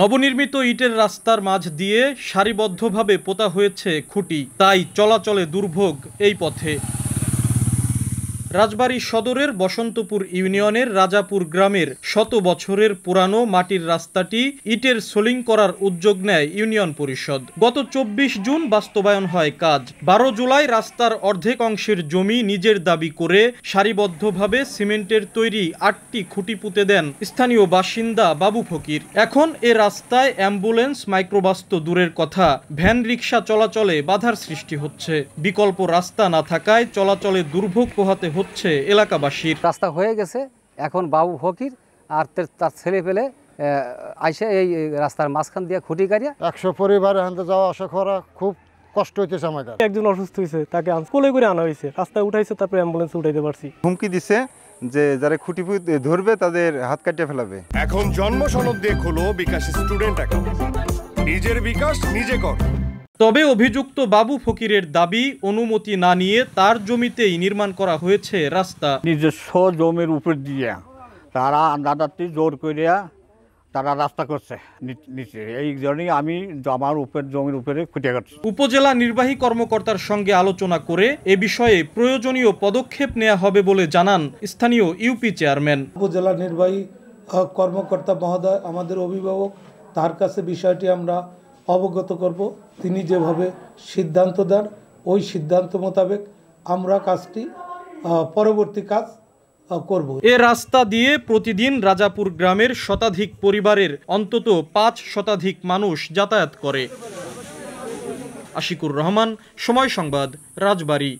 নবনির্মিত ইটের রাস্তার মাঝ দিয়ে সারিবদ্ধভাবে পোতা হয়েছে খুঁটি তাই চলাচলে দুর্ভোগ এই পথে রাজবাড়ী সদরের বসন্তপুর ইউনিয়নের রাজাপুর গ্রামের শত বছরের পুরানো মাটির রাস্তাটি ইটের সোলিং করার উদ্যোগ নেয় ইউনিয়ন পরিষদ গত চব্বিশ জুন বাস্তবায়ন হয় কাজ বারো জুলাই রাস্তার অর্ধেক অংশের জমি নিজের দাবি করে সারিবদ্ধভাবে সিমেন্টের তৈরি আটটি খুঁটি পুঁতে দেন স্থানীয় বাসিন্দা বাবু ফকির এখন এ রাস্তায় অ্যাম্বুলেন্স মাইক্রোবাস তো দূরের কথা ভ্যান রিক্সা চলাচলে বাধার সৃষ্টি হচ্ছে বিকল্প রাস্তা না থাকায় চলাচলে দুর্ভোগ পোহাতে হচ্ছে হচ্ছে এলাকাবাসীর রাস্তা হয়ে গেছে এখন বাবু ফকির আর তার ছেলে পেলে আইসে এই রাস্তার মাঝখান দিয়ে খুঁটি কারিয়া একশো পরিবার এখান যাওয়া আসা করা খুব কষ্ট হইতেছে আমার একজন অসুস্থ হয়েছে তাকে কোলে করে আনা হয়েছে রাস্তায় উঠাইছে তারপরে অ্যাম্বুলেন্স উঠাইতে পারছি হুমকি দিছে যে যারা খুঁটি ধরবে তাদের হাত কাটিয়ে ফেলাবে এখন জন্ম সনদ দিয়ে খোলো বিকাশ স্টুডেন্ট অ্যাকাউন্ট নিজের বিকাশ নিজে কর তবে অভিযুক্ত বাবু ফকিরের দাবি অনুমতি না নিয়ে তার জমিতেই নির্মাণ করা হয়েছে রাস্তা নিজস্ব জমির উপর দিয়ে তারা আন্দাদাতি জোর করিয়া তারা রাস্তা করছে নিচে এই জন্যই আমি আমার উপর জমির উপরে খুঁটে করছি উপজেলা নির্বাহী কর্মকর্তার সঙ্গে আলোচনা করে এ বিষয়ে প্রয়োজনীয় পদক্ষেপ নেওয়া হবে বলে জানান স্থানীয় ইউপি চেয়ারম্যান উপজেলা নির্বাহী কর্মকর্তা মহোদয় আমাদের অভিভাবক তার কাছে বিষয়টি আমরা অবগত করব তিনি যেভাবে সিদ্ধান্ত দেন ওই সিদ্ধান্ত মোতাবেক আমরা কাজটি পরবর্তী কাজ করব এ রাস্তা দিয়ে প্রতিদিন রাজাপুর গ্রামের শতাধিক পরিবারের অন্তত পাঁচ শতাধিক মানুষ যাতায়াত করে আশিকুর রহমান সময় সংবাদ রাজবাড়ী